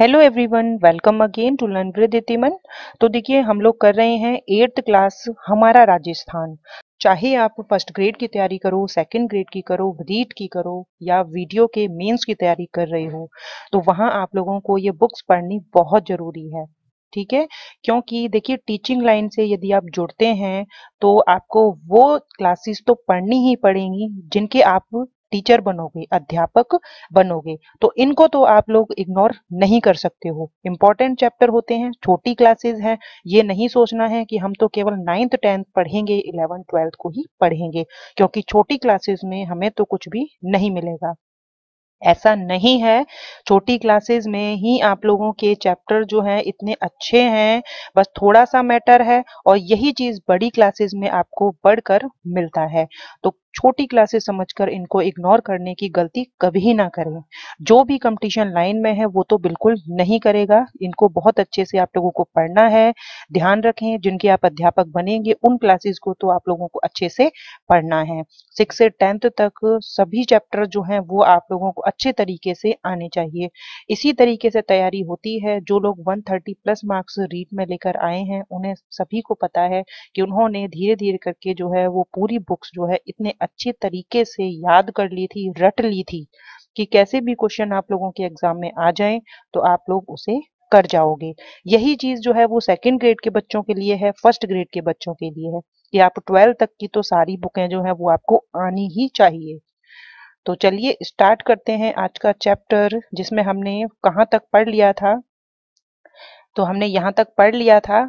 hello everyone welcome again to learn ब्रिद इतिमन तो देखिए हम लोग कर रहे हैं एट्थ क्लास हमारा राजस्थान चाहे आप फर्स्ट ग्रेड की तैयारी करो सेकंड ग्रेड की करो रीट की करो या वीडियो के मेंस की तैयारी कर रहे हो तो वहां आप लोगों को ये बुक्स पढ़नी बहुत ज़रूरी है ठीक है क्योंकि देखिए टीचिंग लाइन से यदि आप जुड़ते हैं तो आपको वो क्लासेस तो पढ़नी ही पड़ेंगी जिनके आप टीचर बनोगे अध्यापक बनोगे तो इनको तो आप लोग इग्नोर नहीं कर सकते हो इम्पोर्टेंट चैप्टर होते हैं छोटी क्लासेस हैं ये नहीं सोचना है कि हम तो केवल नाइन्थ टेंथ पढ़ेंगे इलेवेंथ ट्वेल्थ को ही पढ़ेंगे क्योंकि छोटी क्लासेस में हमें तो कुछ भी नहीं मिलेगा ऐसा नहीं है छोटी क्लासेस में ही आप लोगों के चैप्टर जो हैं इतने अच्छे हैं बस थोड़ा सा मैटर है और यही चीज बड़ी क्लासेस में आपको बढ़कर मिलता है तो छोटी क्लासेस समझकर इनको इग्नोर करने की गलती कभी ना करें जो भी कंपटीशन लाइन में है वो तो बिल्कुल नहीं करेगा इनको बहुत अच्छे से आप लोगों को पढ़ना है ध्यान रखें जिनके आप अध्यापक बनेंगे उन क्लासेस को तो आप लोगों को अच्छे से पढ़ना है सिक्स से टेंथ तक सभी चैप्टर जो है वो आप लोगों को अच्छे तरीके से आने चाहिए इसी तरीके से तैयारी होती है जो लोग वन प्लस मार्क्स रीड में लेकर आए हैं उन्हें सभी को पता है कि उन्होंने धीरे धीरे करके जो है वो पूरी बुक्स जो है इतने अच्छे तरीके से याद कर ली थी रट ली थी कि कैसे भी क्वेश्चन आप लोगों के एग्जाम में आ जाए तो आप लोग उसे कर जाओगे यही चीज जो है वो सेकेंड ग्रेड के बच्चों के लिए है फर्स्ट ग्रेड के बच्चों के लिए है कि आप ट्वेल्थ तक की तो सारी बुकें जो है वो आपको आनी ही चाहिए तो चलिए स्टार्ट करते हैं आज का चैप्टर जिसमें हमने कहाँ तक पढ़ लिया था तो हमने यहाँ तक पढ़ लिया था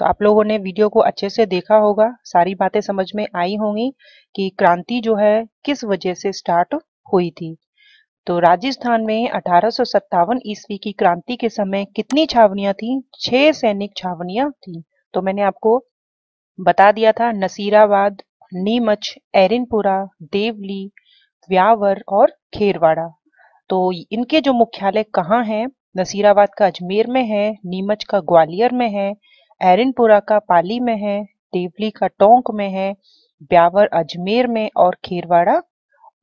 तो आप लोगों ने वीडियो को अच्छे से देखा होगा सारी बातें समझ में आई होंगी कि क्रांति जो है किस वजह से स्टार्ट हुई थी तो राजस्थान में अठारह ईस्वी की क्रांति के समय कितनी छावनियां थी छह सैनिक छावनियां थी तो मैंने आपको बता दिया था नसीराबाद नीमच एरिनपुरा देवली व्यावर और खेरवाड़ा तो इनके जो मुख्यालय कहाँ हैं नसीराबाद का अजमेर में है नीमच का ग्वालियर में है एरनपुरा का पाली में है देवली का टोंक में है ब्यावर अजमेर में और खीरवाड़ा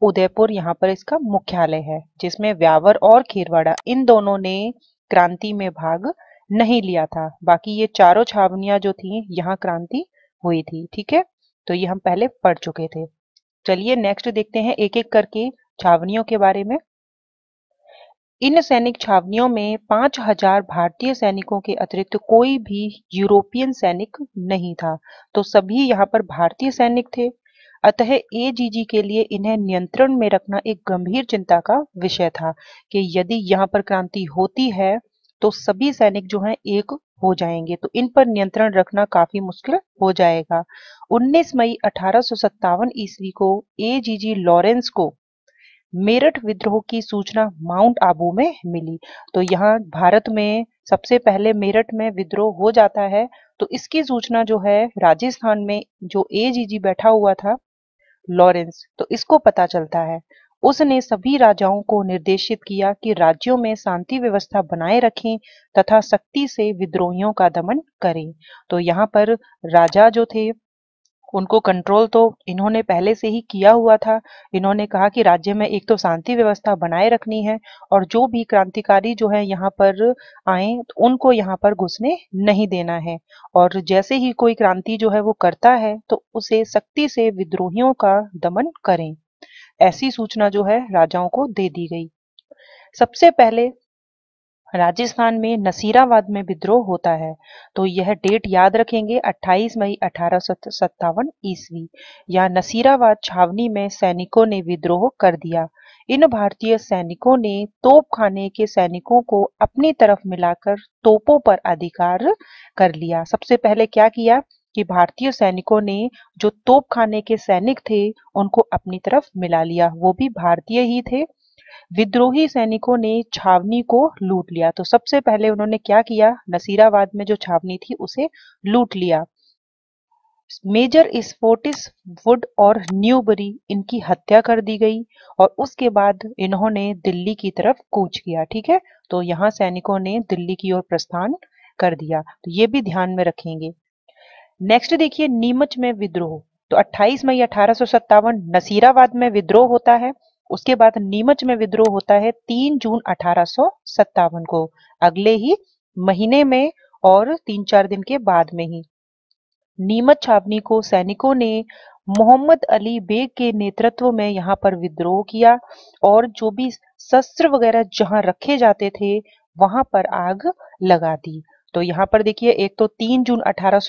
उदयपुर यहाँ पर इसका मुख्यालय है जिसमें ब्यावर और खीरवाड़ा इन दोनों ने क्रांति में भाग नहीं लिया था बाकी ये चारों छावनियां जो थी यहाँ क्रांति हुई थी ठीक है तो ये हम पहले पढ़ चुके थे चलिए नेक्स्ट देखते हैं एक एक करके छावनियों के बारे में इन सैनिक छावनियों में 5000 भारतीय सैनिकों के अतिरिक्त कोई भी यूरोपियन सैनिक नहीं था तो सभी यहाँ पर भारतीय सैनिक थे अतः एजीजी के लिए इन्हें नियंत्रण में रखना एक गंभीर चिंता का विषय था कि यदि यहाँ पर क्रांति होती है तो सभी सैनिक जो हैं एक हो जाएंगे तो इन पर नियंत्रण रखना काफी मुश्किल हो जाएगा 19 मई अठारह ईस्वी को एजीजी लॉरेंस को मेरठ विद्रोह की सूचना माउंट आबू में मिली तो यहाँ भारत में सबसे पहले मेरठ में विद्रोह हो जाता है तो इसकी सूचना जो है राजस्थान में जो जी बैठा हुआ था लॉरेंस तो इसको पता चलता है उसने सभी राजाओं को निर्देशित किया कि राज्यों में शांति व्यवस्था बनाए रखें तथा सख्ती से विद्रोहियों का दमन करें तो यहाँ पर राजा जो थे उनको कंट्रोल तो इन्होंने पहले से ही किया हुआ था इन्होंने कहा कि राज्य में एक तो शांति व्यवस्था बनाए रखनी है और जो भी क्रांतिकारी जो है यहाँ पर आए तो उनको यहाँ पर घुसने नहीं देना है और जैसे ही कोई क्रांति जो है वो करता है तो उसे सख्ती से विद्रोहियों का दमन करें ऐसी सूचना जो है राजाओं को दे दी गई सबसे पहले राजस्थान में नसीराबाद में विद्रोह होता है तो यह डेट याद रखेंगे 28 मई अठारह ईस्वी या नसीराबाद छावनी में सैनिकों ने विद्रोह कर दिया इन भारतीय सैनिकों ने तोपखाने के सैनिकों को अपनी तरफ मिलाकर तोपों पर अधिकार कर लिया सबसे पहले क्या किया कि भारतीय सैनिकों ने जो तोपखाने के सैनिक थे उनको अपनी तरफ मिला लिया वो भी भारतीय ही थे विद्रोही सैनिकों ने छावनी को लूट लिया तो सबसे पहले उन्होंने क्या किया नसीराबाद में जो छावनी थी उसे लूट लिया मेजर स्पोटिस वुड और न्यूबरी इनकी हत्या कर दी गई और उसके बाद इन्होंने दिल्ली की तरफ कूच किया ठीक है तो यहाँ सैनिकों ने दिल्ली की ओर प्रस्थान कर दिया तो ये भी ध्यान में रखेंगे नेक्स्ट देखिए नीमच में विद्रोह तो 28 मई अठारह नसीराबाद में विद्रोह होता है उसके बाद नीमच में विद्रोह होता है तीन जून अठारह को अगले ही महीने में और तीन चार दिन के बाद में ही नीमच छावनी को सैनिकों ने मोहम्मद अली बेग के नेतृत्व में यहाँ पर विद्रोह किया और जो भी शस्त्र वगैरह जहां रखे जाते थे वहां पर आग लगा दी तो यहाँ पर देखिए एक तो 3 जून अठारह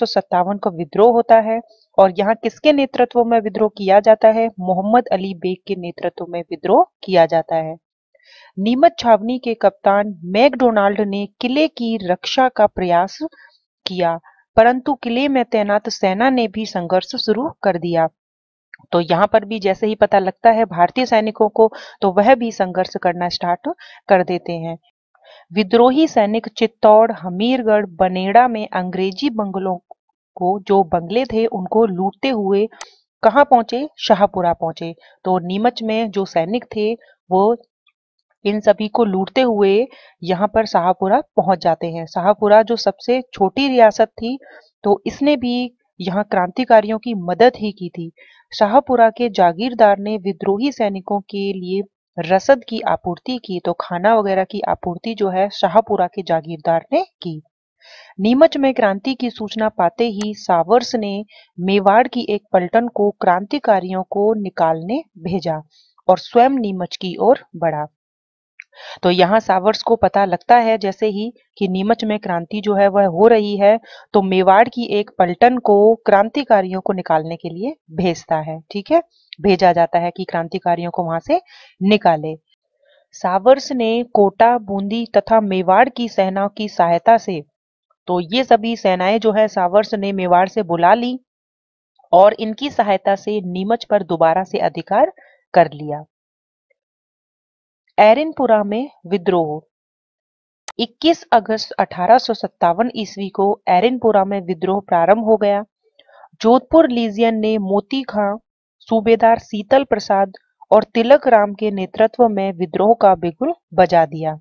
को विद्रोह होता है और यहाँ किसके नेतृत्व में विद्रोह किया जाता है मोहम्मद अली बेग के नेतृत्व में विद्रोह किया जाता है नीमच छावनी के कप्तान मैकडोनाल्ड ने किले की रक्षा का प्रयास किया परंतु किले में तैनात सेना ने भी संघर्ष शुरू कर दिया तो यहाँ पर भी जैसे ही पता लगता है भारतीय सैनिकों को तो वह भी संघर्ष करना स्टार्ट कर देते हैं विद्रोही सैनिक चित्तौड़ हमीरगढ़ बनेड़ा में अंग्रेजी बंगलों को जो बंगले थे उनको लूटते हुए कहा पहुंचे शाहपुरा पहुंचे तो नीमच में जो सैनिक थे वो इन सभी को लूटते हुए यहाँ पर शाहपुरा पहुंच जाते हैं शाहपुरा जो सबसे छोटी रियासत थी तो इसने भी यहाँ क्रांतिकारियों की मदद ही की थी शाहपुरा के जागीरदार ने विद्रोही सैनिकों के लिए रसद की आपूर्ति की तो खाना वगैरह की आपूर्ति जो है शाहपुरा के जागीरदार ने की नीमच में क्रांति की सूचना पाते ही सावर्स ने मेवाड़ की एक पलटन को क्रांतिकारियों को निकालने भेजा और स्वयं नीमच की ओर बढ़ा तो यहाँ सावर्स को पता लगता है जैसे ही कि नीमच में क्रांति जो है वह हो रही है तो मेवाड़ की एक पलटन को क्रांतिकारियों को निकालने के लिए भेजता है ठीक है भेजा जाता है कि क्रांतिकारियों को वहां से निकाले सावर्स ने कोटा बूंदी तथा मेवाड़ की सेना की सहायता से तो ये सभी सेनाएं जो है सावर्स ने मेवाड़ से बुला ली और इनकी सहायता से नीमच पर दोबारा से अधिकार कर लिया एरिनपुरा में विद्रोह 21 अगस्त अठारह ईस्वी को एरिनपुरा में विद्रोह प्रारंभ हो गया जोधपुर लीजियन ने मोती खां सूबेदार शीतल प्रसाद और तिलक राम के नेतृत्व में विद्रोह का बिगुल बजा दिया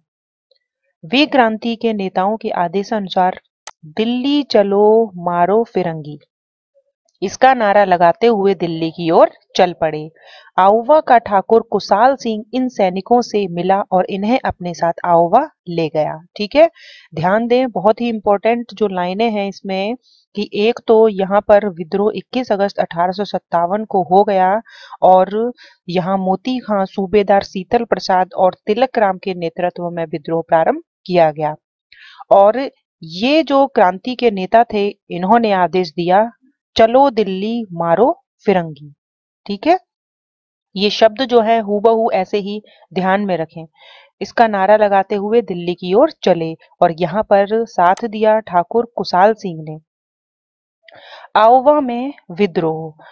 वे क्रांति के नेताओं के आदेशानुसार दिल्ली चलो मारो फिरंगी इसका नारा लगाते हुए दिल्ली की ओर चल पड़े आउवा का ठाकुर कुशाल सिंह इन सैनिकों से मिला और इन्हें अपने साथ आउवा ले गया ठीक है ध्यान दें बहुत ही इंपॉर्टेंट जो लाइनें हैं इसमें कि एक तो यहाँ पर विद्रोह 21 अगस्त अठारह को हो गया और यहाँ मोती खां सूबेदार शीतल प्रसाद और तिलक राम के नेतृत्व में विद्रोह प्रारंभ किया गया और ये जो क्रांति के नेता थे इन्होंने आदेश दिया चलो दिल्ली मारो फिरंगी ठीक है ये शब्द जो है हूबहू ऐसे ही ध्यान में रखें इसका नारा लगाते हुए दिल्ली की ओर चले और यहाँ पर साथ दिया ठाकुर कुशाल सिंह ने आओवा में विद्रोह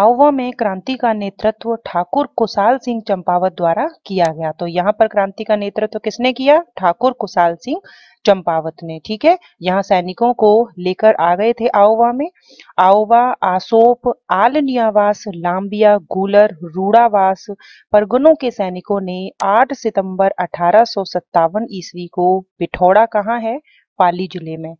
आओवा में क्रांति का नेतृत्व ठाकुर कुशाल सिंह चंपावत द्वारा किया गया तो यहाँ पर क्रांति का नेतृत्व किसने किया ठाकुर कुशाल सिंह चंपावत ने ठीक है यहाँ सैनिकों को लेकर आ गए थे आओवा में आओवा आसोप आलनियावास लांबिया गुलर रूड़ावास परगुनों के सैनिकों ने 8 सितंबर अठारह ईस्वी को पिठौड़ा कहाँ है पाली जिले में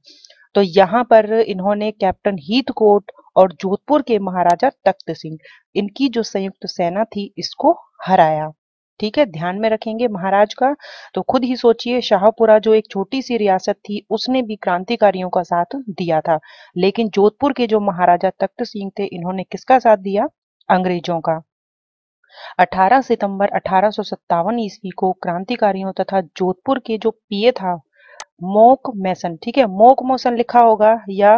तो यहाँ पर इन्होंने कैप्टन हीतकोट और जोधपुर के महाराजा तख्त सिंह इनकी जो संयुक्त सेना थी इसको हराया ठीक है ध्यान में रखेंगे महाराज का तो खुद ही सोचिए शाहपुरा जो एक छोटी सी रियासत थी उसने भी क्रांतिकारियों का साथ दिया था लेकिन जोधपुर के जो महाराजा तख्त सिंह थे इन्होंने किसका साथ दिया अंग्रेजों का 18 सितंबर अठारह ईस्वी को क्रांतिकारियों तथा जोधपुर के जो पीए था मोक मैसन ठीक है मोक मोसन लिखा होगा या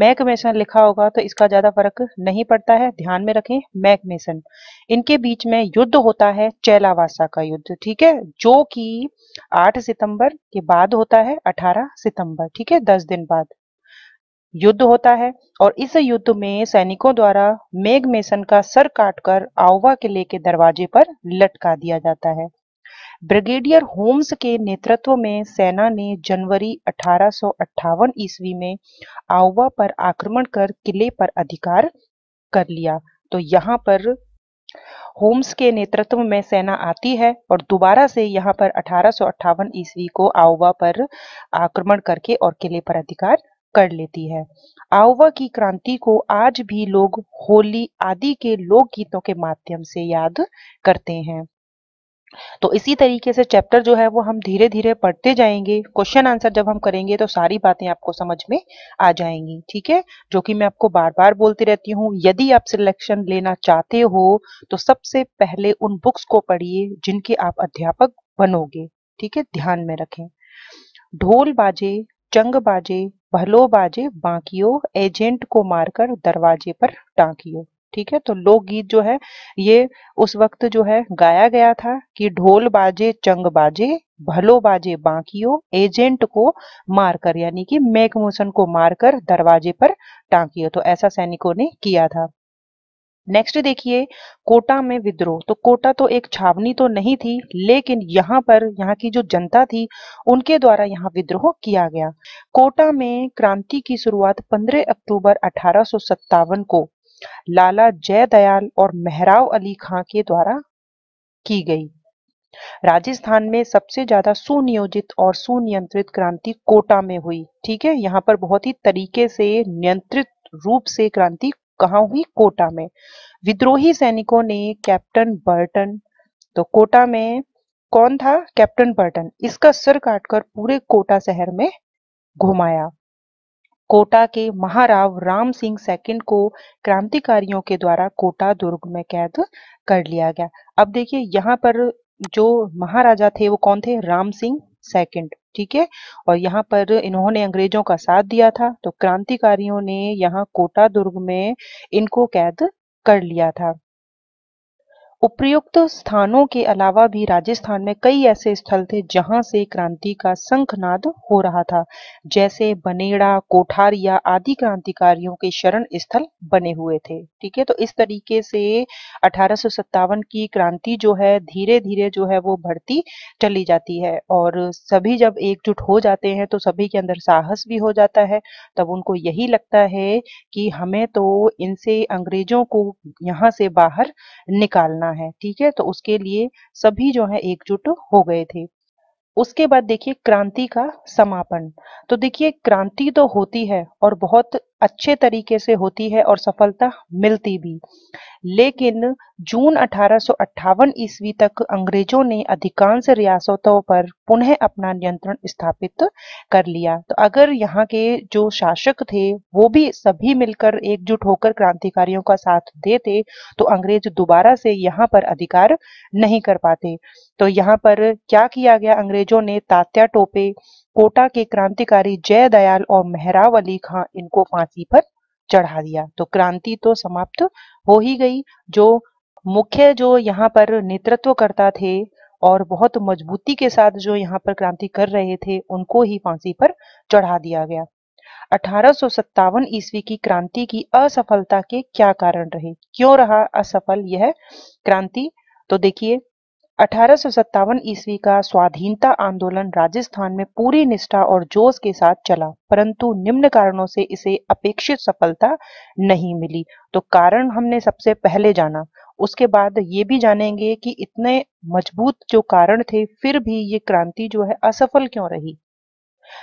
मैक मैसन लिखा होगा तो इसका ज्यादा फर्क नहीं पड़ता है ध्यान में रखें मैक मैसन इनके बीच में युद्ध होता है चैलावासा का युद्ध ठीक है जो कि 8 सितंबर के बाद होता है 18 सितंबर ठीक है 10 दिन बाद युद्ध होता है और इस युद्ध में सैनिकों द्वारा मेघ मेसन का सर काटकर आउवा किले के दरवाजे पर लटका दिया जाता है ब्रिगेडियर होम्स के नेतृत्व में सेना ने जनवरी अठारह ईस्वी में आउवा पर आक्रमण कर किले पर अधिकार कर लिया तो यहाँ पर होम्स के नेतृत्व में सेना आती है और दोबारा से यहाँ पर अठारह ईस्वी को आउवा पर आक्रमण करके और किले पर अधिकार कर लेती है आउवा की क्रांति को आज भी लोग होली आदि के लोकगीतों के माध्यम से याद करते हैं तो इसी तरीके से चैप्टर जो है वो हम धीरे धीरे पढ़ते जाएंगे क्वेश्चन आंसर जब हम करेंगे तो सारी बातें आपको समझ में आ जाएंगी ठीक है जो कि मैं आपको बार बार बोलती रहती हूँ यदि आप सिलेक्शन लेना चाहते हो तो सबसे पहले उन बुक्स को पढ़िए जिनके आप अध्यापक बनोगे ठीक है ध्यान में रखें ढोल बाजे चंग बाजे भलो बाजे बांकियो एजेंट को मारकर दरवाजे पर टाकियो ठीक है तो लोकगीत जो है ये उस वक्त जो है गाया गया था कि ढोल बाजे चंग बाजे भलो बाजे बांकियो एजेंट को मारकर यानी कि मैकमोसन को मारकर दरवाजे पर टांकियो तो ऐसा सैनिकों ने किया था नेक्स्ट देखिए कोटा में विद्रोह तो कोटा तो एक छावनी तो नहीं थी लेकिन यहाँ पर यहाँ की जो जनता थी उनके द्वारा यहाँ विद्रोह किया गया कोटा में क्रांति की शुरुआत 15 अक्टूबर अठारह को लाला जयदयाल और मेहराव अली खां के द्वारा की गई राजस्थान में सबसे ज्यादा सुनियोजित और सुनियंत्रित क्रांति कोटा में हुई ठीक है यहाँ पर बहुत ही तरीके से नियंत्रित रूप से क्रांति कहा हुई कोटा में विद्रोही सैनिकों ने कैप्टन बर्टन तो कोटा में कौन था कैप्टन बर्टन इसका सिर काटकर पूरे कोटा शहर में घुमाया कोटा के महाराव राम सिंह सेकंड को क्रांतिकारियों के द्वारा कोटा दुर्ग में कैद कर लिया गया अब देखिए यहाँ पर जो महाराजा थे वो कौन थे राम सिंह सेकंड ठीक है और यहाँ पर इन्होंने अंग्रेजों का साथ दिया था तो क्रांतिकारियों ने यहाँ कोटा दुर्ग में इनको कैद कर लिया था उपयुक्त स्थानों के अलावा भी राजस्थान में कई ऐसे स्थल थे जहां से क्रांति का संखनाद हो रहा था जैसे बनेड़ा कोठारिया आदि क्रांतिकारियों के शरण स्थल बने हुए थे ठीक है तो इस तरीके से अठारह की क्रांति जो है धीरे धीरे जो है वो बढ़ती चली जाती है और सभी जब एकजुट हो जाते हैं तो सभी के अंदर साहस भी हो जाता है तब उनको यही लगता है कि हमें तो इनसे अंग्रेजों को यहाँ से बाहर निकालना है ठीक है तो उसके लिए सभी जो है एकजुट हो गए थे उसके बाद देखिए क्रांति का समापन तो देखिए क्रांति तो होती है और बहुत अच्छे तरीके से होती है और सफलता मिलती भी लेकिन जून अठारह ईस्वी तक अंग्रेजों ने अधिकांश रियासतों पर पुनः अपना नियंत्रण स्थापित कर लिया तो अगर यहाँ के जो शासक थे वो भी सभी मिलकर एकजुट होकर क्रांतिकारियों का साथ देते तो अंग्रेज दोबारा से यहाँ पर अधिकार नहीं कर पाते तो यहाँ पर क्या किया गया अंग्रेजों ने तात्या टोपे कोटा के क्रांतिकारी जय दयाल और मेहराव अली खां इनको फांसी पर चढ़ा दिया तो क्रांति तो समाप्त हो ही गई जो मुख्य जो यहाँ पर नेतृत्व करता थे और बहुत मजबूती के साथ जो यहाँ पर क्रांति कर रहे थे उनको ही फांसी पर चढ़ा दिया गया अठारह ईस्वी की क्रांति की असफलता के क्या कारण रहे क्यों रहा असफल यह क्रांति तो देखिए अठारह ईस्वी का स्वाधीनता आंदोलन राजस्थान में पूरी निष्ठा और जोश के साथ चला परंतु निम्न कारणों से इसे अपेक्षित सफलता नहीं मिली तो कारण हमने सबसे पहले जाना उसके बाद ये भी जानेंगे कि इतने मजबूत जो कारण थे फिर भी ये क्रांति जो है असफल क्यों रही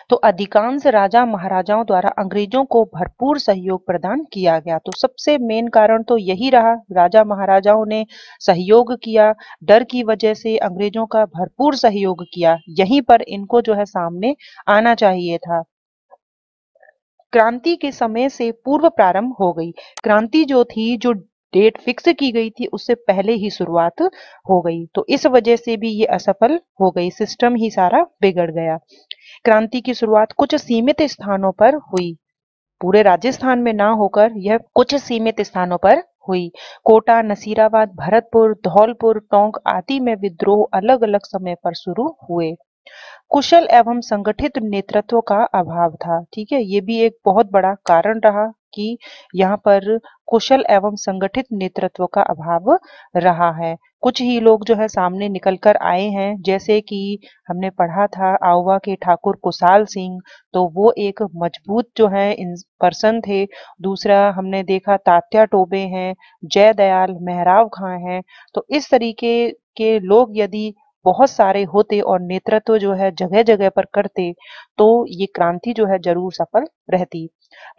तो अधिकांश राजा महाराजाओं द्वारा अंग्रेजों को भरपूर सहयोग प्रदान किया गया तो सबसे मेन कारण तो यही रहा राजा महाराजाओं ने सहयोग किया डर की वजह से अंग्रेजों का भरपूर सहयोग किया यहीं पर इनको जो है सामने आना चाहिए था क्रांति के समय से पूर्व प्रारंभ हो गई क्रांति जो थी जो डेट फिक्स की गई थी उससे पहले ही शुरुआत हो गई तो इस वजह से भी ये असफल हो गई सिस्टम ही सारा बिगड़ गया क्रांति की शुरुआत कुछ सीमित स्थानों पर हुई पूरे राजस्थान में ना होकर यह कुछ सीमित स्थानों पर हुई कोटा नसीराबाद भरतपुर धौलपुर टोंक आदि में विद्रोह अलग अलग समय पर शुरू हुए कुशल एवं संगठित नेतृत्व का अभाव था ठीक है ये भी एक बहुत बड़ा कारण रहा कि यहाँ पर कुशल एवं संगठित नेतृत्व का अभाव रहा है कुछ ही लोग जो है सामने निकलकर आए हैं जैसे कि हमने पढ़ा था आउवा के ठाकुर कुशाल सिंह तो वो एक मजबूत जो है पर्सन थे दूसरा हमने देखा तात्या टोबे हैं जय दयाल मेहराव खां हैं तो इस तरीके के लोग यदि बहुत सारे होते और नेतृत्व जो है जगह जगह पर करते तो ये क्रांति जो है जरूर सफल रहती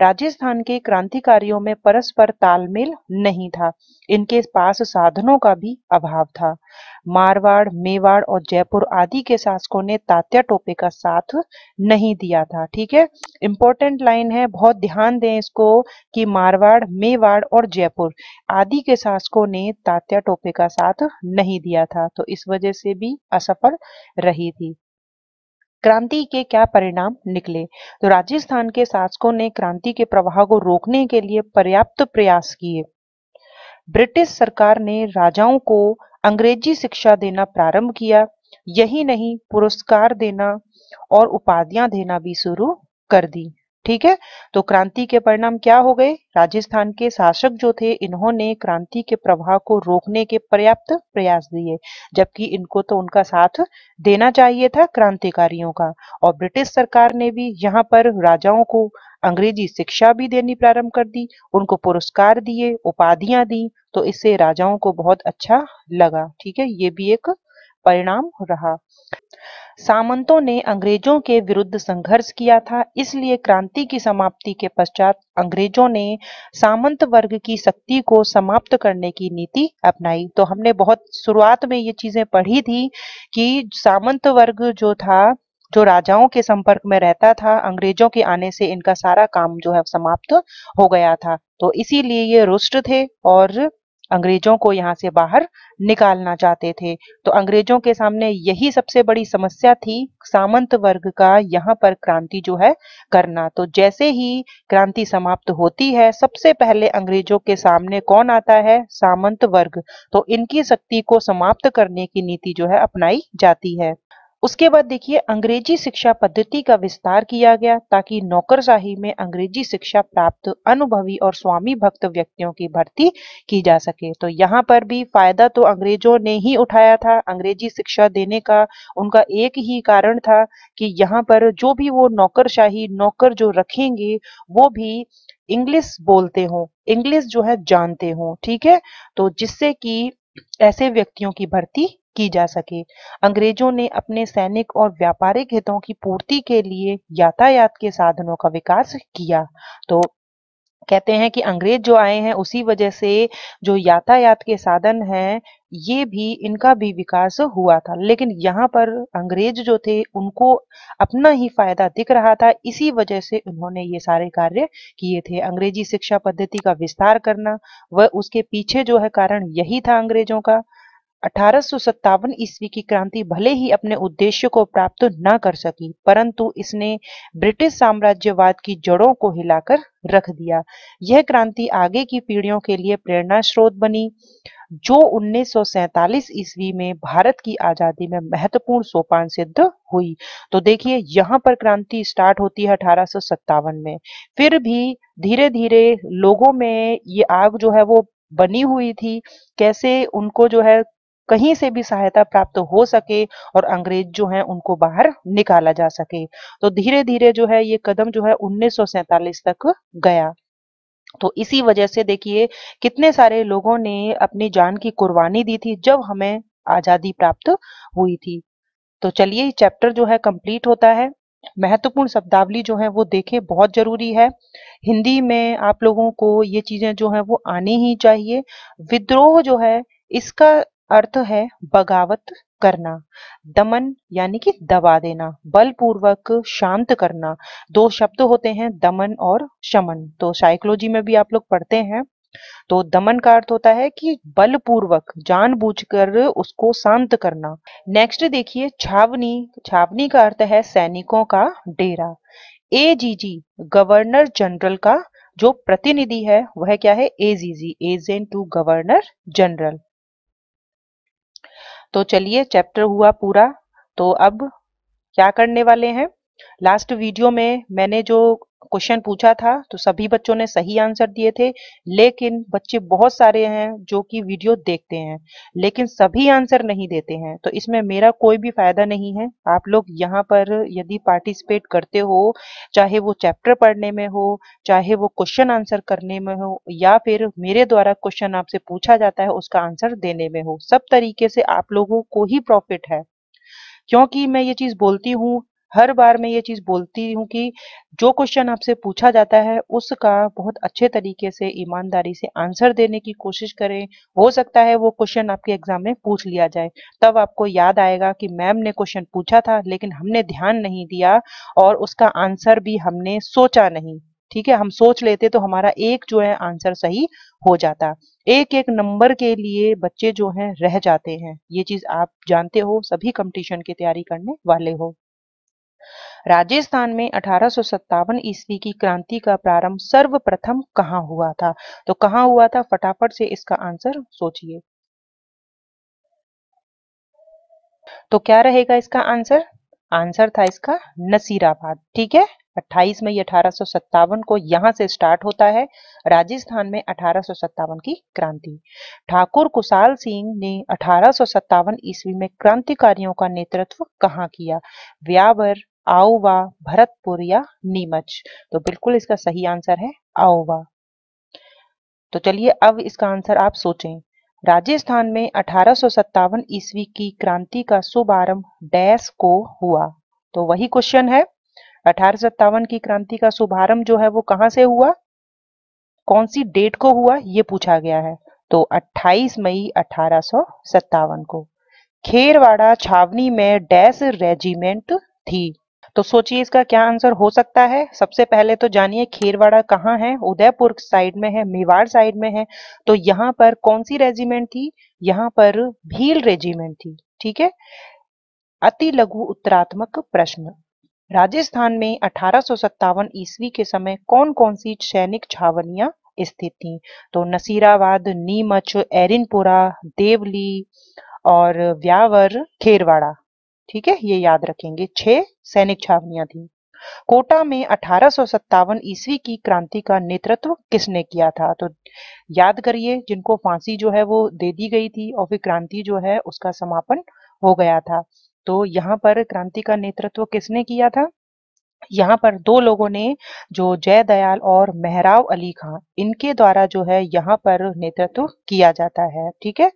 राजस्थान के क्रांतिकारियों में परस्पर तालमेल नहीं था इनके पास साधनों का भी अभाव था मारवाड़ मेवाड़ और जयपुर आदि के शासकों ने तात्या टोपे का साथ नहीं दिया था ठीक है इंपॉर्टेंट लाइन है बहुत ध्यान दें इसको कि मारवाड़ मेवाड़ और जयपुर आदि के शासकों ने तात्या टोपे का साथ नहीं दिया था तो इस वजह से भी असफल रही थी क्रांति के क्या परिणाम निकले तो राजस्थान के शासकों ने क्रांति के प्रवाह को रोकने के लिए पर्याप्त प्रयास किए ब्रिटिश सरकार ने राजाओं को अंग्रेजी शिक्षा देना प्रारंभ किया यही नहीं पुरस्कार देना और उपाधियां देना भी शुरू कर दी ठीक है तो क्रांति के परिणाम क्या हो गए राजस्थान के शासक जो थे इन्होंने क्रांति के प्रभाव को रोकने के पर्याप्त प्रयास दिए जबकि इनको तो उनका साथ देना चाहिए था क्रांतिकारियों का और ब्रिटिश सरकार ने भी यहाँ पर राजाओं को अंग्रेजी शिक्षा भी देनी प्रारंभ कर दी उनको पुरस्कार दिए उपाधियां दी तो इससे राजाओं को बहुत अच्छा लगा ठीक है ये भी एक परिणाम रहा सामंतों ने अंग्रेजों के विरुद्ध संघर्ष किया था इसलिए क्रांति की समाप्ति के पश्चात अंग्रेजों ने सामंत वर्ग की शक्ति को समाप्त करने की नीति अपनाई तो हमने बहुत शुरुआत में ये चीजें पढ़ी थी कि सामंत वर्ग जो था जो राजाओं के संपर्क में रहता था अंग्रेजों के आने से इनका सारा काम जो है समाप्त हो गया था तो इसीलिए ये रुष्ट थे और अंग्रेजों को यहाँ से बाहर निकालना चाहते थे तो अंग्रेजों के सामने यही सबसे बड़ी समस्या थी सामंत वर्ग का यहाँ पर क्रांति जो है करना तो जैसे ही क्रांति समाप्त होती है सबसे पहले अंग्रेजों के सामने कौन आता है सामंत वर्ग तो इनकी शक्ति को समाप्त करने की नीति जो है अपनाई जाती है उसके बाद देखिए अंग्रेजी शिक्षा पद्धति का विस्तार किया गया ताकि नौकरशाही में अंग्रेजी शिक्षा प्राप्त अनुभवी और स्वामी भक्त व्यक्तियों की भर्ती की जा सके तो यहाँ पर भी फायदा तो अंग्रेजों ने ही उठाया था अंग्रेजी शिक्षा देने का उनका एक ही कारण था कि यहाँ पर जो भी वो नौकरशाही नौकर जो रखेंगे वो भी इंग्लिश बोलते हों इंग्लिश जो है जानते हों ठीक है तो जिससे कि ऐसे व्यक्तियों की भर्ती की जा सके अंग्रेजों ने अपने सैनिक और व्यापारिक हितों की पूर्ति के लिए यातायात के साधनों का विकास किया तो कहते हैं कि अंग्रेज जो आए हैं उसी वजह से जो यातायात के साधन हैं ये भी इनका भी विकास हुआ था लेकिन यहाँ पर अंग्रेज जो थे उनको अपना ही फायदा दिख रहा था इसी वजह से उन्होंने ये सारे कार्य किए थे अंग्रेजी शिक्षा पद्धति का विस्तार करना वह उसके पीछे जो है कारण यही था अंग्रेजों का अठारह ईस्वी की क्रांति भले ही अपने उद्देश्य को प्राप्त न कर सकी परंतु इसने ब्रिटिश साम्राज्यवाद की जड़ों को हिलाकर रख दिया यह क्रांति आगे की पीढ़ियों के लिए प्रेरणा स्रोत बनी जो 1947 ईस्वी में भारत की आजादी में महत्वपूर्ण सोपान सिद्ध हुई तो देखिए यहाँ पर क्रांति स्टार्ट होती है अठारह में फिर भी धीरे धीरे लोगों में ये आग जो है वो बनी हुई थी कैसे उनको जो है कहीं से भी सहायता प्राप्त हो सके और अंग्रेज जो है उनको बाहर निकाला जा सके तो धीरे धीरे जो है ये कदम जो है उन्नीस तक गया तो इसी वजह से देखिए कितने सारे लोगों ने अपनी जान की कुर्बानी दी थी जब हमें आजादी प्राप्त हुई थी तो चलिए चैप्टर जो है कंप्लीट होता है महत्वपूर्ण शब्दावली जो है वो देखें बहुत जरूरी है हिंदी में आप लोगों को ये चीजें जो है वो आनी ही चाहिए विद्रोह जो है इसका अर्थ है बगावत करना दमन यानी कि दबा देना बलपूर्वक शांत करना दो शब्द होते हैं दमन और शमन तो साइकोलॉजी में भी आप लोग पढ़ते हैं तो दमन का अर्थ होता है कि बलपूर्वक जानबूझकर उसको शांत करना नेक्स्ट देखिए छावनी छावनी का अर्थ है सैनिकों का डेरा एजीजी गवर्नर जनरल का जो प्रतिनिधि है वह क्या है AGG agent to governor general तो चलिए चैप्टर हुआ पूरा तो अब क्या करने वाले हैं लास्ट वीडियो में मैंने जो क्वेश्चन पूछा था तो सभी बच्चों ने सही आंसर दिए थे लेकिन बच्चे बहुत सारे हैं जो कि वीडियो देखते हैं लेकिन सभी आंसर नहीं देते हैं तो इसमें मेरा कोई भी फायदा नहीं है आप लोग यहाँ पर यदि पार्टिसिपेट करते हो चाहे वो चैप्टर पढ़ने में हो चाहे वो क्वेश्चन आंसर करने में हो या फिर मेरे द्वारा क्वेश्चन आपसे पूछा जाता है उसका आंसर देने में हो सब तरीके से आप लोगों को ही प्रॉफिट है क्योंकि मैं ये चीज बोलती हूँ हर बार मैं ये चीज़ बोलती हूँ कि जो क्वेश्चन आपसे पूछा जाता है उसका बहुत अच्छे तरीके से ईमानदारी से आंसर देने की कोशिश करें हो सकता है वो क्वेश्चन आपके एग्जाम में पूछ लिया जाए तब आपको याद आएगा कि मैम ने क्वेश्चन पूछा था लेकिन हमने ध्यान नहीं दिया और उसका आंसर भी हमने सोचा नहीं ठीक है हम सोच लेते तो हमारा एक जो है आंसर सही हो जाता एक एक नंबर के लिए बच्चे जो हैं रह जाते हैं ये चीज आप जानते हो सभी कंपटीशन की तैयारी करने वाले हो राजस्थान में अठारह ईस्वी की क्रांति का प्रारंभ सर्वप्रथम कहा हुआ था तो कहा हुआ था फटाफट से इसका आंसर सोचिए तो क्या रहेगा इसका आंसर आंसर था इसका नसीराबाद ठीक है 28 में ये अठारह को यहाँ से स्टार्ट होता है राजस्थान में अठारह की क्रांति ठाकुर कुशाल सिंह ने अठारह ईस्वी में क्रांतिकारियों का नेतृत्व कहाँ किया व्यावर आओवा भरतपुर या नीमच तो बिल्कुल इसका सही आंसर है आओवा तो चलिए अब इसका आंसर आप सोचें राजस्थान में अठारह ईस्वी की क्रांति का शुभारंभ डैश को हुआ तो वही क्वेश्चन है अठारह की क्रांति का शुभारंभ जो है वो कहां से हुआ कौन सी डेट को हुआ ये पूछा गया है तो 28 मई अठारह को खेरवाड़ा छावनी में डैश रेजिमेंट थी तो सोचिए इसका क्या आंसर हो सकता है सबसे पहले तो जानिए खेरवाड़ा कहाँ है उदयपुर साइड में है मेवाड़ साइड में है तो यहाँ पर कौन सी रेजिमेंट थी यहाँ पर भील रेजिमेंट थी ठीक है अति लघु उत्तरात्मक प्रश्न राजस्थान में अठारह ईस्वी के समय कौन कौन सी सैनिक छावनियां स्थित थी तो नसीराबाद नीमच एरिनपुरा देवली और व्यावर खेरवाड़ा ठीक है ये याद रखेंगे छह सैनिक छावनियां थी कोटा में अठारह ईस्वी की क्रांति का नेतृत्व किसने किया था तो याद करिए जिनको फांसी जो है वो दे दी गई थी और फिर क्रांति जो है उसका समापन हो गया था तो यहाँ पर क्रांति का नेतृत्व किसने किया था यहाँ पर दो लोगों ने जो जय दयाल और मेहराव अली खान इनके द्वारा जो है यहाँ पर नेतृत्व किया जाता है ठीक है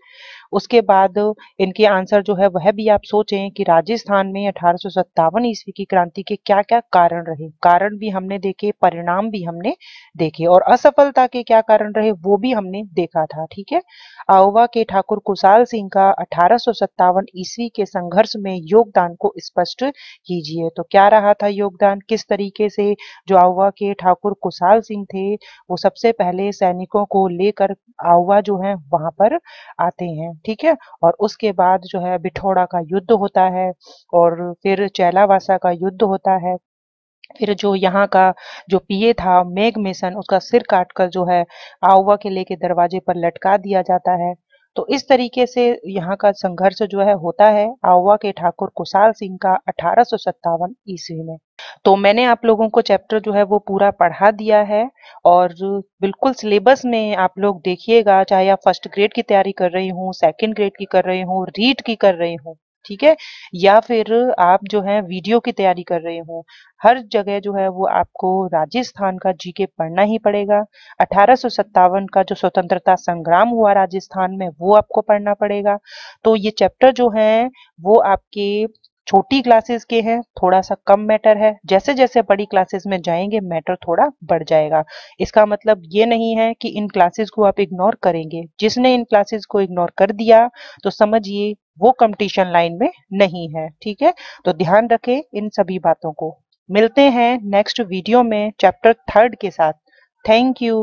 उसके बाद इनके आंसर जो है वह भी आप सोचें कि राजस्थान में अठारह ईस्वी की क्रांति के क्या क्या कारण रहे कारण भी हमने देखे परिणाम भी हमने देखे और असफलता के क्या कारण रहे वो भी हमने देखा था ठीक है आओवा के ठाकुर कुशाल सिंह का अठारह ईस्वी के संघर्ष में योगदान को स्पष्ट कीजिए तो क्या रहा था योगदान किस तरीके से जो आओवा के ठाकुर कुशाल सिंह थे वो सबसे पहले सैनिकों को लेकर आओवा जो है वहां पर आते हैं ठीक है और उसके बाद जो है बिठोड़ा का युद्ध होता है और फिर चैलावासा का युद्ध होता है फिर जो यहाँ का जो पीए था मेघ मेसन उसका सिर काटकर जो है आउवा के के दरवाजे पर लटका दिया जाता है तो इस तरीके से यहाँ का संघर्ष जो है होता है आवा के ठाकुर कुशाल सिंह का अठारह ईस्वी में तो मैंने आप लोगों को चैप्टर जो है वो पूरा पढ़ा दिया है और बिल्कुल सिलेबस में आप लोग देखिएगा चाहे आप फर्स्ट ग्रेड की तैयारी कर रही हूँ सेकंड ग्रेड की कर रही हूँ रीट की कर रही हूँ ठीक है या फिर आप जो है वीडियो की तैयारी कर रहे हो हर जगह जो है वो आपको राजस्थान का जीके पढ़ना ही पड़ेगा अठारह का जो स्वतंत्रता संग्राम हुआ राजस्थान में वो आपको पढ़ना पड़ेगा तो ये चैप्टर जो है वो आपके छोटी क्लासेस के हैं थोड़ा सा कम मैटर है जैसे जैसे बड़ी क्लासेस में जाएंगे मैटर थोड़ा बढ़ जाएगा इसका मतलब ये नहीं है कि इन क्लासेस को आप इग्नोर करेंगे जिसने इन क्लासेस को इग्नोर कर दिया तो समझिए वो कंपटीशन लाइन में नहीं है ठीक है तो ध्यान रखें इन सभी बातों को मिलते हैं नेक्स्ट वीडियो में चैप्टर थर्ड के साथ थैंक यू